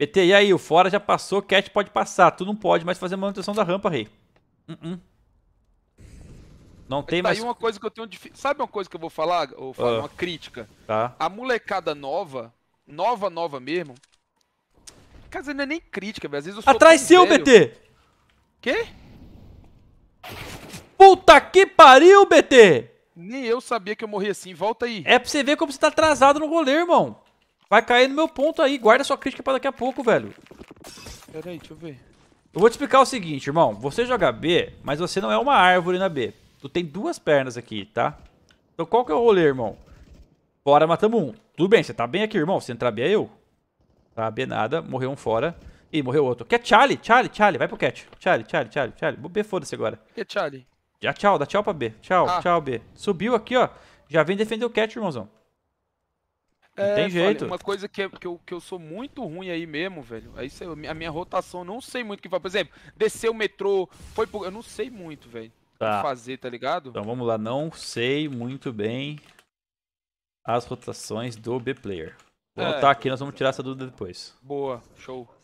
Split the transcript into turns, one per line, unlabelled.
PT, e aí? O fora já passou, Cat pode passar. Tu não pode mais fazer manutenção da rampa, rei. Uh -uh. Não tem tá mais. Aí uma
coisa que eu tenho difícil, Sabe uma coisa que eu vou falar? Ou falar uh. uma crítica. Tá. A molecada nova, nova, nova mesmo. Quer dizer, não é nem
crítica, velho. Às vezes eu sou Atrás seu, BT! Quê? Puta que pariu, BT! Nem eu sabia que eu morri assim. Volta aí. É pra você ver como você tá atrasado no rolê, irmão. Vai cair no meu ponto aí. Guarda sua crítica pra daqui a pouco, velho.
Pera aí, deixa eu ver.
Eu vou te explicar o seguinte, irmão. Você joga B, mas você não é uma árvore na B. Tu tem duas pernas aqui, tá? Então qual que é o rolê, irmão? Fora, matamos um. Tudo bem, você tá bem aqui, irmão. Se entrar B, é eu. Tá, B nada. Morreu um fora. Ih, morreu outro. Quer Charlie? Charlie, Charlie. Vai pro Cat. Charlie, Charlie, Charlie, Charlie. B, foda-se agora. Que Charlie? Já tchau, dá tchau pra B. Tchau, ah. tchau, B. Subiu aqui, ó. Já vem defender o Cat, irmãozão.
É, tem jeito. Olha, uma coisa que, é, que, eu, que eu sou muito ruim aí mesmo, velho. É isso Aí a minha rotação, não sei muito o que vai. Por exemplo, descer o metrô, foi pro... Eu não sei muito, velho. Tá. fazer, tá ligado? Então
vamos lá, não sei muito bem as rotações do B-Player. Vou é, aqui, nós vamos tirar essa dúvida depois.
Boa, show.